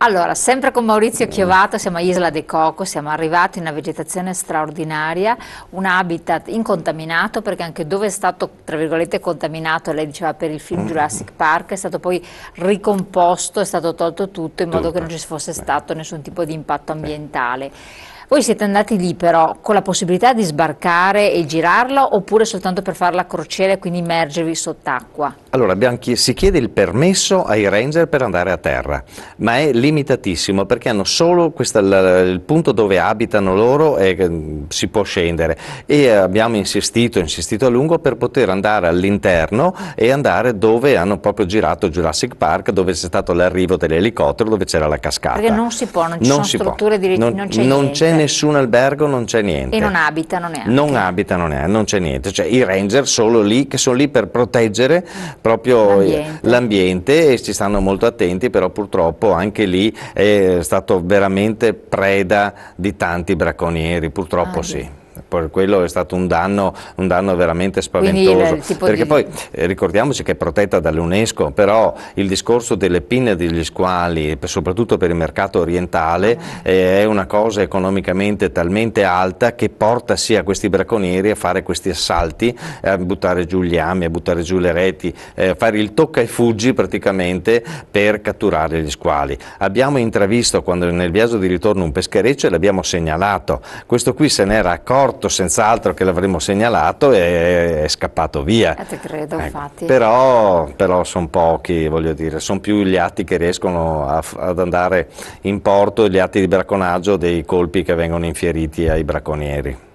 Allora, sempre con Maurizio Chiovato, siamo a Isla dei Coco, siamo arrivati in una vegetazione straordinaria, un habitat incontaminato perché anche dove è stato, tra virgolette, contaminato, lei diceva per il film mm. Jurassic Park, è stato poi ricomposto, è stato tolto tutto in modo che non ci fosse stato nessun tipo di impatto ambientale. Voi siete andati lì però con la possibilità di sbarcare e girarla oppure soltanto per fare la crociera e quindi immergervi sott'acqua? Allora, ch si chiede il permesso ai ranger per andare a terra, ma è limitatissimo perché hanno solo questa, la, il punto dove abitano loro e ehm, si può scendere e eh, abbiamo insistito, insistito a lungo per poter andare all'interno e andare dove hanno proprio girato Jurassic Park, dove c'è stato l'arrivo dell'elicottero, dove c'era la cascata. Perché non si può, non ci non sono strutture può. di non, non c'è nessun albergo, non c'è niente. E non abitano neanche. Non abitano neanche, non c'è niente. Cioè i ranger sono lì, che sono lì per proteggere proprio eh, l'ambiente e ci stanno molto attenti, però purtroppo anche lì è stato veramente preda di tanti bracconieri, purtroppo ah, sì per quello è stato un danno, un danno veramente spaventoso. Perché di... poi eh, ricordiamoci che è protetta dall'UNESCO, però il discorso delle pinne degli squali, soprattutto per il mercato orientale, ah. eh, è una cosa economicamente talmente alta che porta sia questi bracconieri a fare questi assalti, a buttare giù gli ami, a buttare giù le reti, a eh, fare il tocca e fuggi praticamente per catturare gli squali. Abbiamo intravisto quando nel viaggio di ritorno un peschereccio e l'abbiamo segnalato. Questo qui se n'era accorto corrotto senz'altro che l'avremmo segnalato e è scappato via. Eh, te credo, ecco. infatti. però, però sono pochi, voglio dire, sono più gli atti che riescono a, ad andare in porto, e gli atti di bracconaggio dei colpi che vengono infieriti ai bracconieri.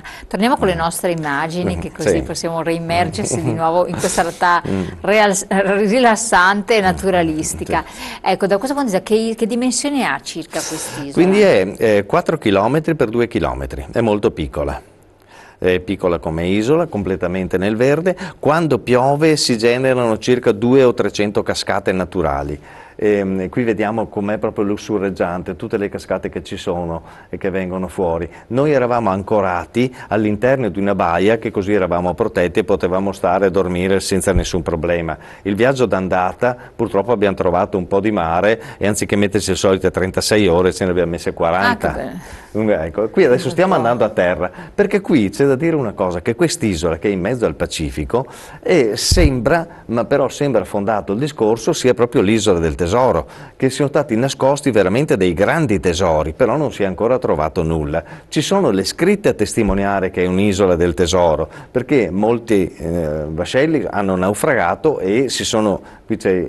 Cina. Torniamo con le mm. nostre immagini, che così sì. possiamo reimmergersi di mm. nuovo in questa realtà mm. real, rilassante e naturalistica. Ecco, da questo punto di vista, che, che dimensioni ha circa quest'isola? Quindi è eh, 4 km per 2 km, è molto piccola piccola come isola, completamente nel verde. Quando piove si generano circa 200 o 300 cascate naturali. E, ehm, qui vediamo com'è proprio lussureggiante, tutte le cascate che ci sono e che vengono fuori. Noi eravamo ancorati all'interno di una baia che così eravamo protetti e potevamo stare a dormire senza nessun problema. Il viaggio d'andata purtroppo abbiamo trovato un po' di mare e anziché metterci le solite 36 ore ce ne abbiamo messe 40. Ah, mm, ecco, qui adesso stiamo andando a terra, perché qui c'è da dire una cosa, che quest'isola che è in mezzo al Pacifico eh, sembra, ma però sembra fondato il discorso, sia proprio l'isola del tesoro tesoro, che sono stati nascosti veramente dei grandi tesori, però non si è ancora trovato nulla. Ci sono le scritte a testimoniare che è un'isola del tesoro, perché molti eh, vascelli hanno naufragato e si sono qui c'è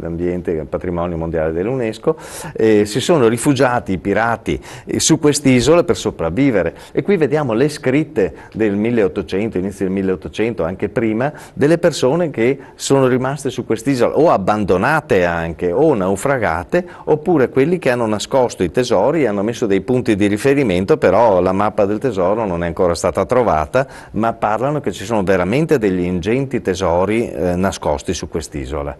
l'ambiente, il patrimonio mondiale dell'UNESCO, eh, si sono rifugiati i pirati eh, su quest'isola per sopravvivere e qui vediamo le scritte del 1800, inizio del 1800, anche prima, delle persone che sono rimaste su quest'isola o abbandonate anche o naufragate oppure quelli che hanno nascosto i tesori e hanno messo dei punti di riferimento, però la mappa del tesoro non è ancora stata trovata, ma parlano che ci sono veramente degli ingenti tesori eh, nascosti su quest'isola. 说了。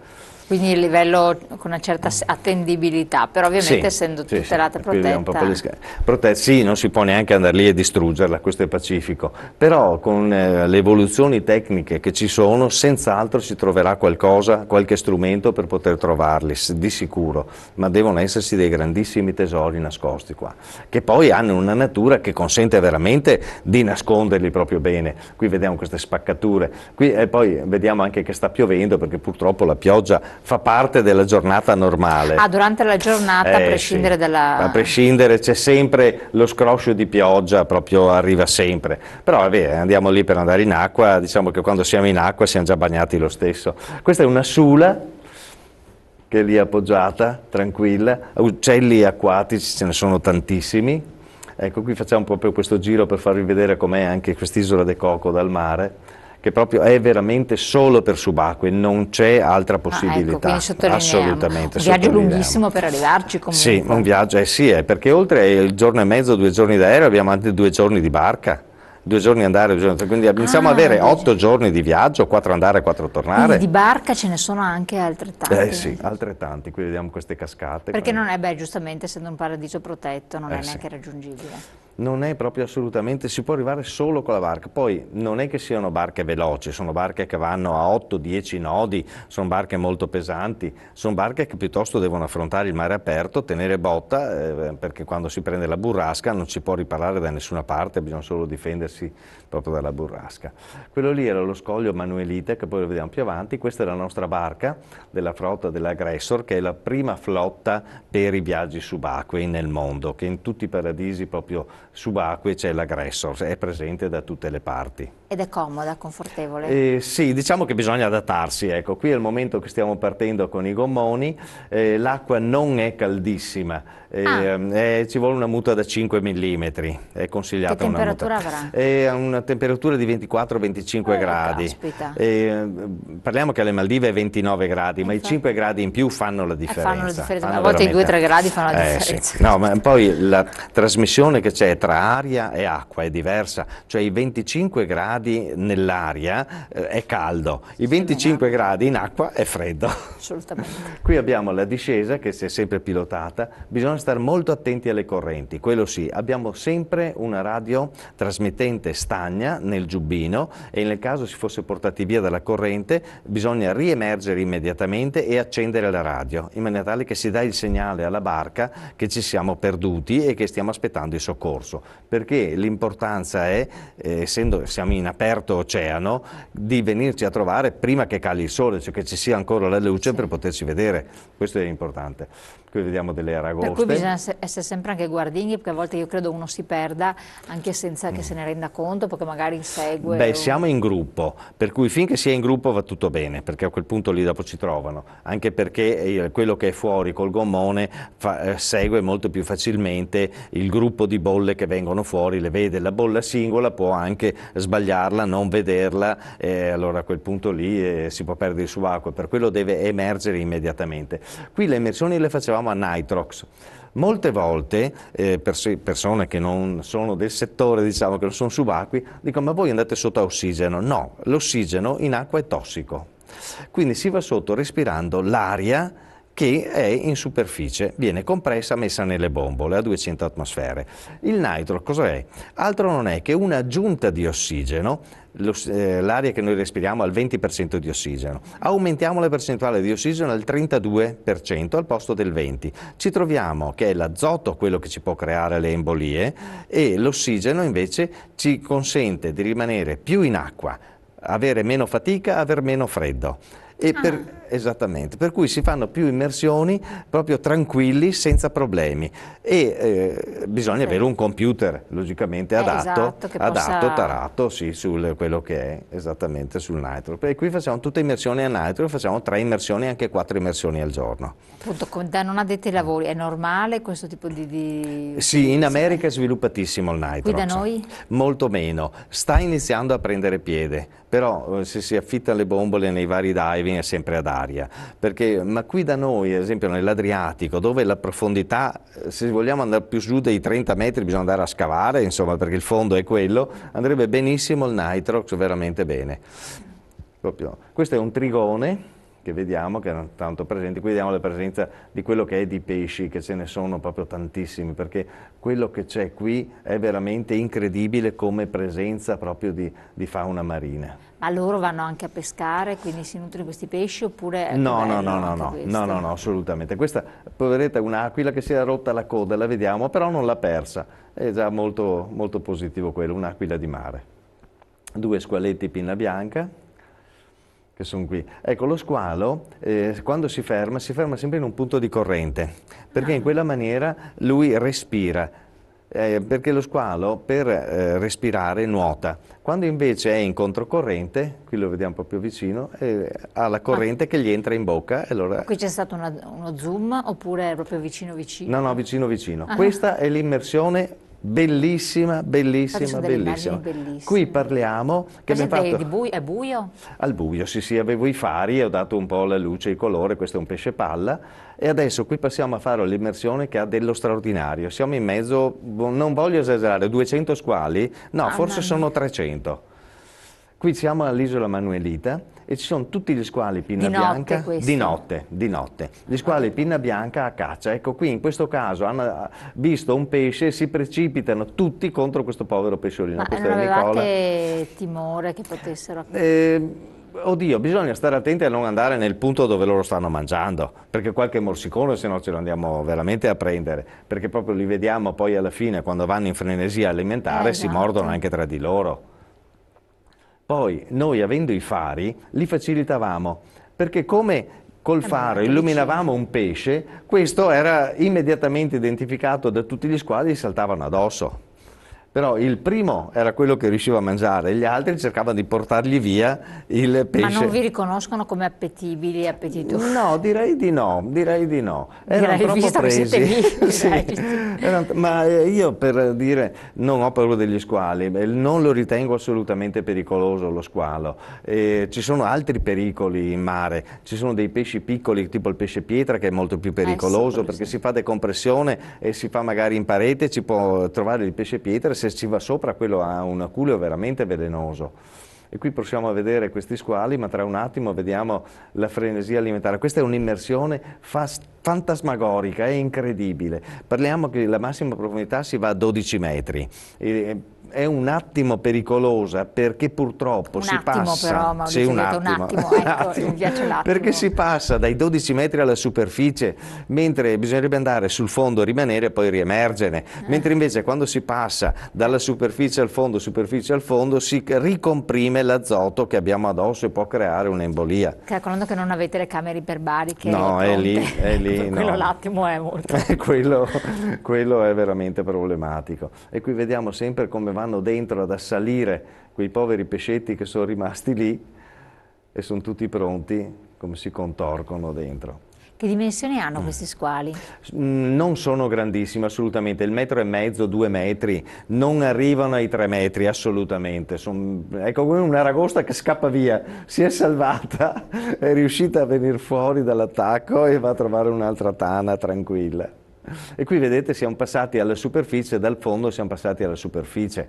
Quindi il livello con una certa attendibilità, però ovviamente sì, essendo tutelata e sì, protetta. protetta. Sì, non si può neanche andare lì e distruggerla, questo è pacifico, però con eh, le evoluzioni tecniche che ci sono, senz'altro si troverà qualcosa, qualche strumento per poter trovarli, di sicuro, ma devono essersi dei grandissimi tesori nascosti qua, che poi hanno una natura che consente veramente di nasconderli proprio bene. Qui vediamo queste spaccature, qui e poi vediamo anche che sta piovendo perché purtroppo la pioggia fa parte della giornata normale. Ah, durante la giornata, eh, a prescindere sì. dalla... A prescindere, c'è sempre lo scroscio di pioggia, proprio arriva sempre. Però vabbè, eh, andiamo lì per andare in acqua, diciamo che quando siamo in acqua siamo già bagnati lo stesso. Questa è una sula che è lì appoggiata, tranquilla. Uccelli acquatici, ce ne sono tantissimi. Ecco, qui facciamo proprio questo giro per farvi vedere com'è anche quest'isola de Coco dal mare che proprio è veramente solo per subacquee, non c'è altra possibilità. Ah, ecco, assolutamente. Un viaggio lunghissimo per arrivarci comunque. Sì, un viaggio, eh sì, eh, perché oltre il giorno e mezzo, due giorni d'aereo, abbiamo anche due giorni di barca due giorni andare, due giorni quindi pensiamo ah, ad avere otto giorni di viaggio, quattro andare, e quattro tornare. Quindi di barca ce ne sono anche altrettanti. Eh sì, altrettanti, qui vediamo queste cascate. Perché quindi. non è, beh, giustamente essendo un paradiso protetto non eh è sì. neanche raggiungibile non è proprio assolutamente, si può arrivare solo con la barca, poi non è che siano barche veloci, sono barche che vanno a 8-10 nodi, sono barche molto pesanti, sono barche che piuttosto devono affrontare il mare aperto, tenere botta, eh, perché quando si prende la burrasca non si può riparare da nessuna parte, bisogna solo difendersi proprio dalla burrasca. Quello lì era lo scoglio manuelite, che poi lo vediamo più avanti, questa è la nostra barca della flotta dell'aggressor, che è la prima flotta per i viaggi subacquei nel mondo, che in tutti i paradisi proprio subacquee c'è l'aggressor, è presente da tutte le parti. Ed è comoda, confortevole? Eh, sì, diciamo che bisogna adattarsi, ecco, qui è il momento che stiamo partendo con i gommoni, eh, l'acqua non è caldissima, eh, ah. Eh, ci vuole una muta da 5 mm, è consigliata una muta. avrà? È eh, una temperatura di 24-25 oh, eh, gradi, parliamo che alle Maldive è 29 gradi, Infatti. ma i 5 gradi in più fanno la differenza. Fanno la differenza, fanno a volte veramente... i 2-3 gradi fanno la differenza. Sì. No, ma poi la trasmissione che c'è tra aria e acqua è diversa, cioè i 25 gradi gradi nell'aria eh, è caldo, i 25 gradi in acqua è freddo. Assolutamente. Qui abbiamo la discesa che si è sempre pilotata, bisogna stare molto attenti alle correnti, quello sì, abbiamo sempre una radio trasmittente stagna nel giubbino e nel caso si fosse portati via dalla corrente bisogna riemergere immediatamente e accendere la radio in maniera tale che si dà il segnale alla barca che ci siamo perduti e che stiamo aspettando il soccorso perché l'importanza è, eh, essendo siamo in in aperto oceano di venirci a trovare prima che cali il sole, cioè che ci sia ancora la luce sì. per potersi vedere, questo è importante. Qui vediamo delle aragoste. Per cui bisogna essere sempre anche guardinghi perché a volte io credo uno si perda anche senza che mm. se ne renda conto perché magari segue. Beh, o... siamo in gruppo, per cui finché si è in gruppo va tutto bene perché a quel punto lì dopo ci trovano, anche perché eh, quello che è fuori col gommone fa, eh, segue molto più facilmente il gruppo di bolle che vengono fuori, le vede, la bolla singola può anche sbagliare verificarla, non vederla, eh, allora a quel punto lì eh, si può perdere il subacqueo, per quello deve emergere immediatamente. Qui le immersioni le facevamo a nitrox. Molte volte eh, pers persone che non sono del settore, diciamo che non sono subacquei, dicono ma voi andate sotto a ossigeno? No, l'ossigeno in acqua è tossico. Quindi si va sotto respirando l'aria che è in superficie, viene compressa, messa nelle bombole a 200 atmosfere. Il nitro cos'è? Altro non è che un'aggiunta di ossigeno eh, l'aria che noi respiriamo al 20% di ossigeno, aumentiamo la percentuale di ossigeno al 32% al posto del 20%, ci troviamo che è l'azoto quello che ci può creare le embolie e l'ossigeno invece ci consente di rimanere più in acqua, avere meno fatica, avere meno freddo. Per, ah. esattamente, per cui si fanno più immersioni proprio tranquilli, senza problemi. E eh, bisogna sì. avere un computer logicamente eh, adatto, esatto, adatto possa... tarato sì, su quello che è esattamente sul nitro. E qui facciamo tutte immersioni a nitro, facciamo tre immersioni, anche quattro immersioni al giorno. Appunto, da non addetti ai lavori, è normale questo tipo di... di... Sì, in America è sviluppatissimo il nitro. Qui da noi? Molto meno, sta iniziando a prendere piede però eh, se si affittano le bombole nei vari diving è sempre ad aria, perché, ma qui da noi, ad esempio nell'Adriatico, dove la profondità, eh, se vogliamo andare più giù dei 30 metri bisogna andare a scavare, insomma, perché il fondo è quello, andrebbe benissimo il nitrox, veramente bene. Proprio. Questo è un trigone che vediamo, che erano tanto presenti, qui vediamo la presenza di quello che è di pesci, che ce ne sono proprio tantissimi, perché quello che c'è qui è veramente incredibile come presenza proprio di, di fauna marina. Ma loro vanno anche a pescare, quindi si nutrono questi pesci oppure... No, no, no, no, no, no, no, no, assolutamente. Questa, poveretta, è un'aquila che si era rotta la coda, la vediamo, però non l'ha persa. È già molto, molto positivo quello, un'aquila di mare. Due squaletti pinna bianca, che sono qui. Ecco, lo squalo eh, quando si ferma, si ferma sempre in un punto di corrente, perché in quella maniera lui respira, eh, perché lo squalo per eh, respirare nuota. Quando invece è in controcorrente, qui lo vediamo proprio vicino, eh, ha la corrente ah. che gli entra in bocca. Allora... Qui c'è stato una, uno zoom oppure proprio vicino vicino? No, no, vicino vicino. Ah. Questa è l'immersione bellissima, bellissima, bellissima. Qui parliamo... Che Cos'è fatto... di buio? È buio? Al buio, sì, sì, avevo i fari, ho dato un po' la luce, il colore, questo è un pesce palla e adesso qui passiamo a fare l'immersione che ha dello straordinario. Siamo in mezzo, boh, non voglio esagerare, 200 squali? No, ah, forse sono 300. Qui siamo all'isola Manuelita e ci sono tutti gli squali pinna di bianca notte di, notte, di notte, gli squali pinna bianca a caccia. Ecco qui in questo caso hanno eh, visto un pesce e si precipitano tutti contro questo povero pesciolino. Ma questo non avevate Nicola. timore che potessero... Eh, oddio, bisogna stare attenti a non andare nel punto dove loro stanno mangiando, perché qualche morsicone se no ce lo andiamo veramente a prendere, perché proprio li vediamo poi alla fine quando vanno in frenesia alimentare eh, esatto. si mordono anche tra di loro. Poi noi avendo i fari li facilitavamo perché come col faro illuminavamo un pesce, questo era immediatamente identificato da tutti gli squadri e saltavano addosso. Però il primo era quello che riusciva a mangiare, gli altri cercavano di portargli via il pesce. Ma non vi riconoscono come appetibili e appetitosi? No, direi di no, direi di no. Erano direi troppo presi. sì. Erano, ma eh, io per dire non ho paura degli squali, non lo ritengo assolutamente pericoloso lo squalo. Eh, ci sono altri pericoli in mare, ci sono dei pesci piccoli, tipo il pesce pietra che è molto più pericoloso eh, sì, perché sì. si fa decompressione e si fa magari in parete, ci può trovare il pesce pietra se ci va sopra quello ha un aculeo veramente velenoso. E qui possiamo vedere questi squali, ma tra un attimo vediamo la frenesia alimentare. Questa è un'immersione fantasmagorica, è incredibile. Parliamo che la massima profondità si va a 12 metri. E, è un attimo pericolosa perché purtroppo un si attimo passa... Però, sì, un, attimo, un attimo, ecco, un mi piace un Perché si passa dai 12 metri alla superficie, mentre bisognerebbe andare sul fondo, rimanere e poi riemergere. Eh. Mentre invece quando si passa dalla superficie al fondo, superficie al fondo, si ricomprime l'azoto che abbiamo addosso e può creare un'embolia. Calcolando che non avete le camere iperbariche. No, è lì, è lì. quello no. l'attimo è molto. quello, quello è veramente problematico. E qui vediamo sempre come vanno dentro ad assalire quei poveri pescetti che sono rimasti lì e sono tutti pronti come si contorcono dentro. Che dimensioni hanno mm. questi squali? Mm, non sono grandissimi assolutamente, il metro e mezzo, due metri, non arrivano ai tre metri assolutamente. Son, ecco come un'aragosta che scappa via, si è salvata, è riuscita a venire fuori dall'attacco e va a trovare un'altra tana tranquilla e qui vedete siamo passati alla superficie, dal fondo siamo passati alla superficie.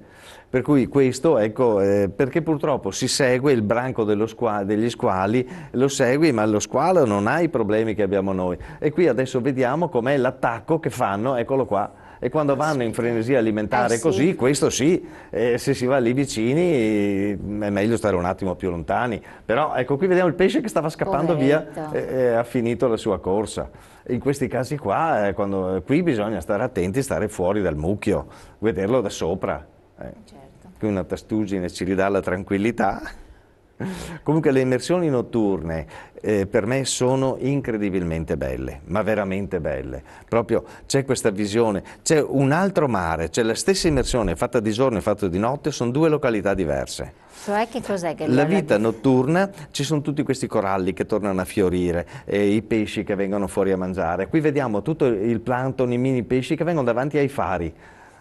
Per cui questo, ecco, eh, perché purtroppo si segue il branco squa degli squali, lo segui ma lo squalo non ha i problemi che abbiamo noi. E qui adesso vediamo com'è l'attacco che fanno, eccolo qua, e quando vanno in frenesia alimentare eh, così, questo sì, eh, se si va lì vicini mm, è meglio stare un attimo più lontani, però ecco qui vediamo il pesce che stava scappando Poveretta. via e, e ha finito la sua corsa. In questi casi qua, eh, quando, eh, qui bisogna stare attenti, stare fuori dal mucchio, vederlo da sopra. Eh, certo. Qui una tastugine ci ridà la tranquillità. Comunque le immersioni notturne eh, per me sono incredibilmente belle, ma veramente belle. Proprio c'è questa visione, c'è un altro mare, c'è la stessa immersione fatta di giorno e fatta di notte, sono due località diverse. Cioè che cos'è che... La vita notturna, ci sono tutti questi coralli che tornano a fiorire, eh, i pesci che vengono fuori a mangiare. Qui vediamo tutto il plankton, i mini pesci che vengono davanti ai fari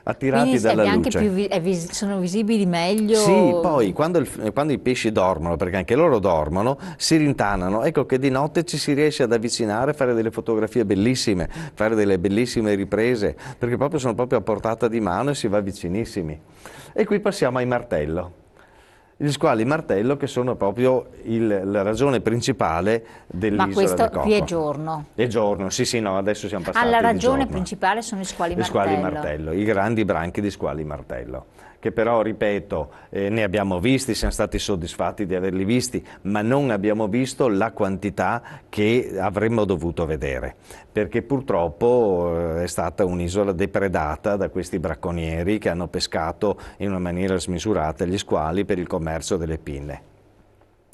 attirati dalla luce. Quindi vis sono visibili meglio? Sì, poi quando, il, quando, i pesci dormono, perché anche loro dormono, si rintanano, ecco che di notte ci si riesce ad avvicinare, fare delle fotografie bellissime, fare delle bellissime riprese, perché proprio sono proprio a portata di mano e si va vicinissimi. E qui passiamo ai martello gli squali martello che sono proprio il, la ragione principale dell'isola Ma questo qui è giorno? È giorno, sì sì no, adesso siamo passati Alla ragione principale sono gli squali martello. Gli squali martello, i grandi branchi di squali martello che però, ripeto, eh, ne abbiamo visti, siamo stati soddisfatti di averli visti, ma non abbiamo visto la quantità che avremmo dovuto vedere, perché purtroppo eh, è stata un'isola depredata da questi bracconieri che hanno pescato in una maniera smisurata gli squali per il commercio delle pinne.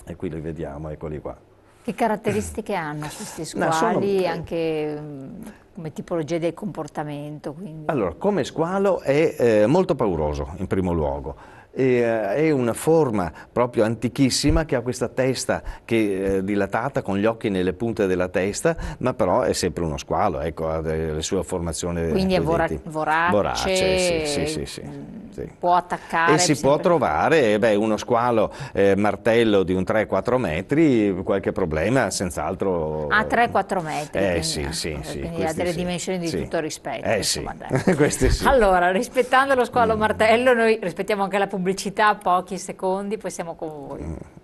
E qui li vediamo, eccoli qua. Che caratteristiche hanno questi squali, sono... anche mhmm, come tipologia del comportamento? Quindi? Allora, come squalo è eh, molto pauroso in primo luogo eh, è una forma proprio antichissima che ha questa testa che, eh, dilatata con gli occhi nelle punte della testa, ma però è sempre uno squalo, ecco, ha eh, le sue formazioni. Quindi è vora- vorace, vorace sì, sì, sì, sì, mm, può attaccare. E si sempre... può trovare eh, beh, uno squalo eh, martello di un 3-4 metri, qualche problema senz'altro. A 3-4 metri. Eh, quindi, sì, eh, sì, sì, quindi ha delle dimensioni di tutto rispetto. Eh, insomma, sì. Allora, rispettando lo squalo mm. martello, noi rispettiamo anche la pubblicità pubblicità, pochi secondi, poi siamo con voi. Mm.